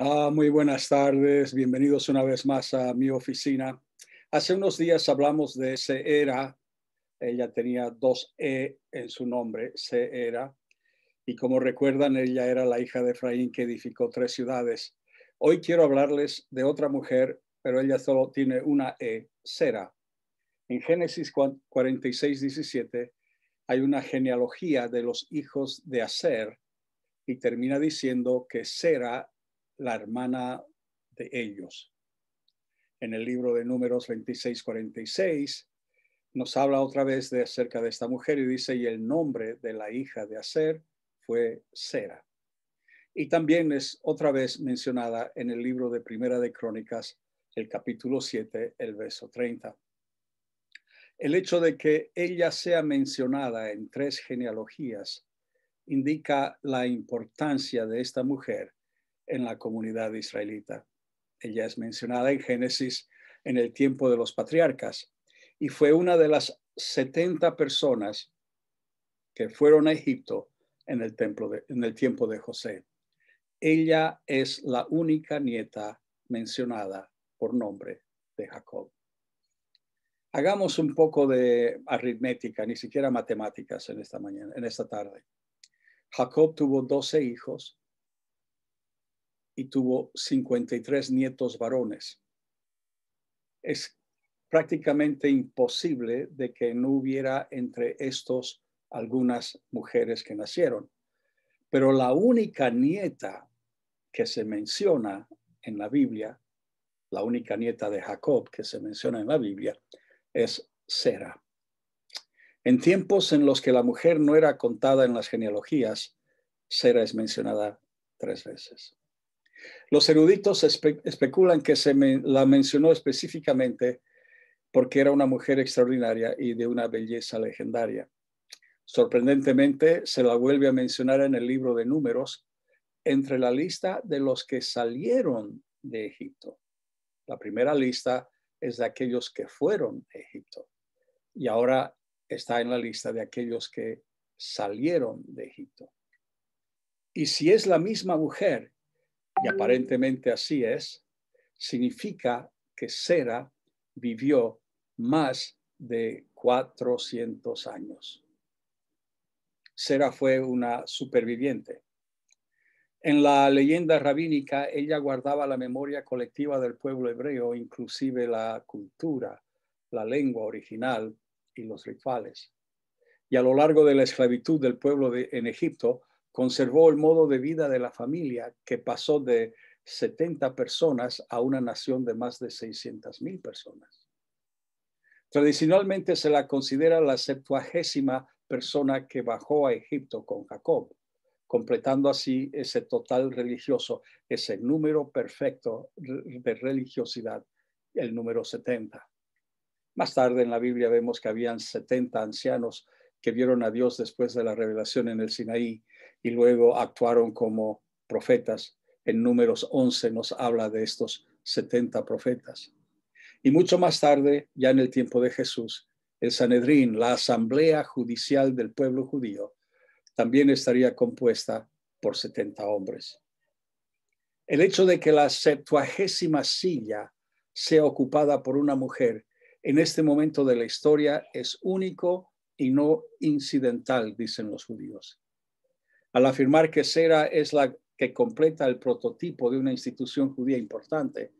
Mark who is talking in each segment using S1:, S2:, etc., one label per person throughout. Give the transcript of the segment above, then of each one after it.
S1: Ah, muy buenas tardes, bienvenidos una vez más a mi oficina. Hace unos días hablamos de Seera, ella tenía dos E en su nombre, Seera, y como recuerdan, ella era la hija de Efraín que edificó tres ciudades. Hoy quiero hablarles de otra mujer, pero ella solo tiene una E, Sera. En Génesis 46, 17 hay una genealogía de los hijos de Aser y termina diciendo que Sera la hermana de ellos. En el libro de números 26-46 nos habla otra vez de acerca de esta mujer y dice, y el nombre de la hija de Aser fue Sera. Y también es otra vez mencionada en el libro de Primera de Crónicas, el capítulo 7, el verso 30. El hecho de que ella sea mencionada en tres genealogías indica la importancia de esta mujer en la comunidad israelita. Ella es mencionada en Génesis en el tiempo de los patriarcas y fue una de las 70 personas que fueron a Egipto en el, templo en el tiempo de José. Ella es la única nieta mencionada por nombre de Jacob. Hagamos un poco de aritmética, ni siquiera matemáticas en esta mañana, en esta tarde. Jacob tuvo 12 hijos y tuvo 53 nietos varones. Es prácticamente imposible de que no hubiera entre estos algunas mujeres que nacieron. Pero la única nieta que se menciona en la Biblia, la única nieta de Jacob que se menciona en la Biblia, es Sera. En tiempos en los que la mujer no era contada en las genealogías, Sera es mencionada tres veces. Los eruditos especulan que se la mencionó específicamente porque era una mujer extraordinaria y de una belleza legendaria. Sorprendentemente, se la vuelve a mencionar en el libro de números entre la lista de los que salieron de Egipto. La primera lista es de aquellos que fueron a Egipto y ahora está en la lista de aquellos que salieron de Egipto. Y si es la misma mujer
S2: y aparentemente
S1: así es, significa que Sera vivió más de 400 años. Sera fue una superviviente. En la leyenda rabínica, ella guardaba la memoria colectiva del pueblo hebreo, inclusive la cultura, la lengua original y los rituales. Y a lo largo de la esclavitud del pueblo en Egipto, conservó el modo de vida de la familia que pasó de 70 personas a una nación de más de 600 mil personas. Tradicionalmente se la considera la septuagésima persona que bajó a Egipto con Jacob, completando así ese total religioso, ese número perfecto de religiosidad, el número 70. Más tarde en la Biblia vemos que habían 70 ancianos que vieron a Dios después de la revelación en el Sinaí y luego actuaron como profetas. En números 11 nos habla de estos 70 profetas. Y mucho más tarde, ya en el tiempo de Jesús, el Sanedrín, la asamblea judicial del pueblo judío, también estaría compuesta por 70 hombres. El hecho de que la septuagésima silla sea ocupada por una mujer en este momento de la historia es único y no incidental, dicen los judíos al afirmar que Sera es la que completa el prototipo de una institución judía importante,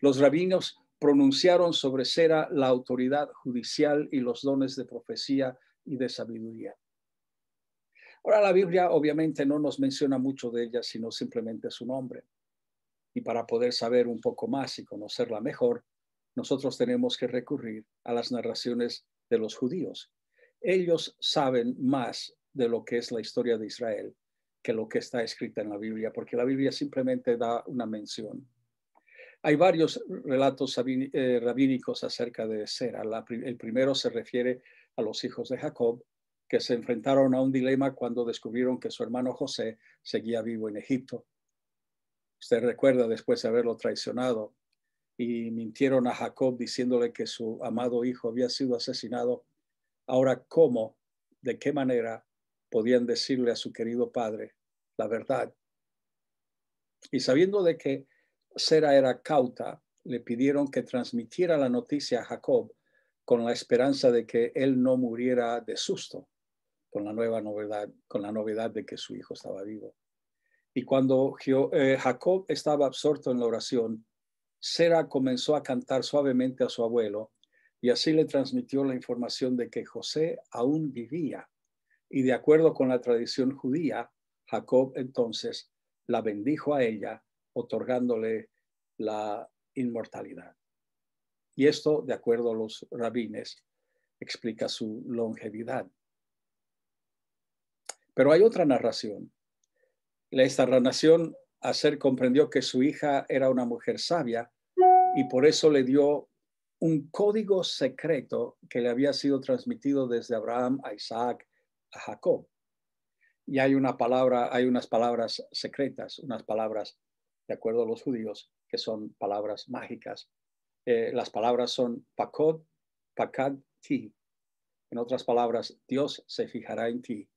S1: los rabinos pronunciaron sobre Sera la autoridad judicial y los dones de profecía y de sabiduría. Ahora la Biblia obviamente no nos menciona mucho de ella, sino simplemente su nombre. Y para poder saber un poco más y conocerla mejor, nosotros tenemos que recurrir a las narraciones de los judíos. Ellos saben más de lo que es la historia de Israel que lo que está escrita en la Biblia, porque la Biblia simplemente da una mención. Hay varios relatos eh, rabínicos acerca de Sera. el primero se refiere a los hijos de Jacob, que se enfrentaron a un dilema cuando descubrieron que su hermano José seguía vivo en Egipto. Usted recuerda después de haberlo traicionado y mintieron a Jacob diciéndole que su amado hijo había sido asesinado. Ahora, ¿cómo, de qué manera podían decirle a su querido padre la verdad. Y sabiendo de que Sera era cauta, le pidieron que transmitiera la noticia a Jacob con la esperanza de que él no muriera de susto con la nueva novedad, con la novedad de que su hijo estaba vivo. Y cuando eh, Jacob estaba absorto en la oración, Sera comenzó a cantar suavemente a su abuelo y así le transmitió la información de que José aún vivía y de acuerdo con la tradición judía, Jacob entonces la bendijo a ella, otorgándole la inmortalidad. Y esto, de acuerdo a los rabines, explica su longevidad. Pero hay otra narración. Esta narración, hacer comprendió que su hija era una mujer sabia y por eso le dio un código secreto que le había sido transmitido desde Abraham a Isaac Jacob. Y hay una palabra, hay unas palabras secretas, unas palabras, de acuerdo a los judíos, que son palabras mágicas. Eh, las palabras son pakod, pakad ti. En otras palabras, Dios se fijará en ti.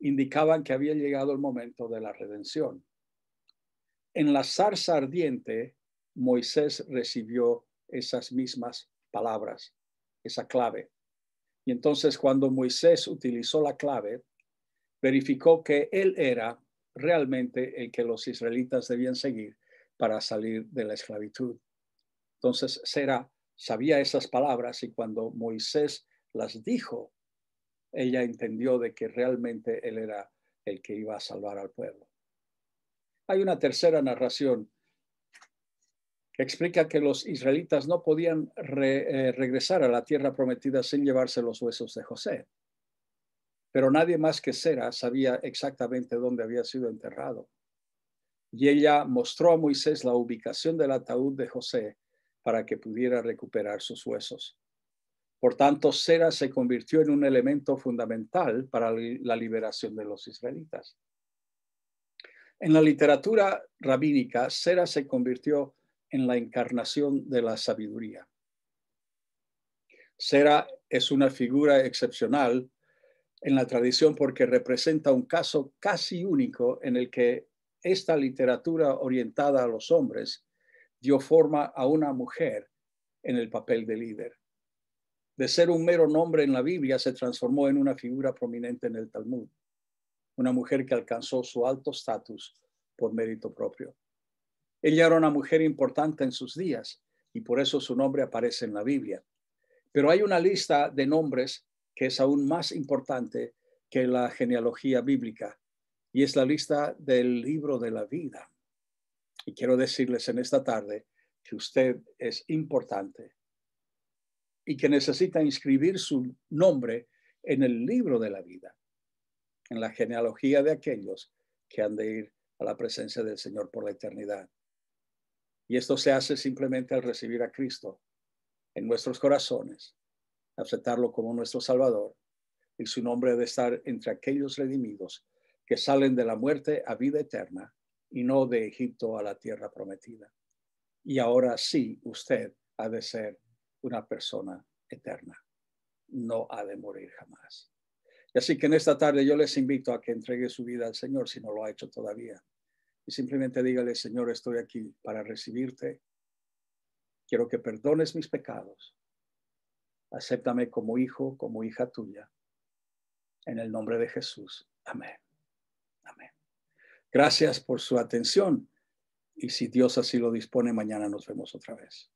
S1: Indicaban que había llegado el momento de la redención. En la zarza ardiente, Moisés recibió esas mismas palabras, esa clave. Y entonces cuando Moisés utilizó la clave, verificó que él era realmente el que los israelitas debían seguir para salir de la esclavitud. Entonces, Sera sabía esas palabras y cuando Moisés las dijo, ella entendió de que realmente él era el que iba a salvar al pueblo. Hay una tercera narración explica que los israelitas no podían eh, regresar a la tierra prometida sin llevarse los huesos de José. Pero nadie más que Sera sabía exactamente dónde había sido enterrado. Y ella mostró a Moisés la ubicación del ataúd de José para que pudiera recuperar sus huesos. Por tanto, Sera se convirtió en un elemento fundamental para la liberación de los israelitas. En la literatura rabínica, Sera se convirtió en la encarnación de la sabiduría. Sera es una figura excepcional en la tradición porque representa un caso casi único en el que esta literatura orientada a los hombres dio forma a una mujer en el papel de líder. De ser un mero nombre en la Biblia se transformó en una figura prominente en el Talmud, una mujer que alcanzó su alto estatus por mérito propio. Ella era una mujer importante en sus días y por eso su nombre aparece en la Biblia. Pero hay una lista de nombres que es aún más importante que la genealogía bíblica y es la lista del libro de la vida. Y quiero decirles en esta tarde que usted es importante y que necesita inscribir su nombre en el libro de la vida, en la genealogía de aquellos que han de ir a la presencia del Señor por la eternidad. Y esto se hace simplemente al recibir a Cristo en nuestros corazones, aceptarlo como nuestro Salvador y su nombre de estar entre aquellos redimidos que salen de la muerte a vida eterna y no de Egipto a la tierra prometida. Y ahora sí, usted ha de ser una persona eterna. No ha de morir jamás. Y Así que en esta tarde yo les invito a que entregue su vida al Señor si no lo ha hecho todavía y simplemente dígale, Señor, estoy aquí para recibirte. Quiero que perdones mis pecados. Acéptame como hijo, como hija tuya. En el nombre de Jesús. Amén. Amén. Gracias por su atención. Y si Dios así lo dispone, mañana nos vemos otra vez.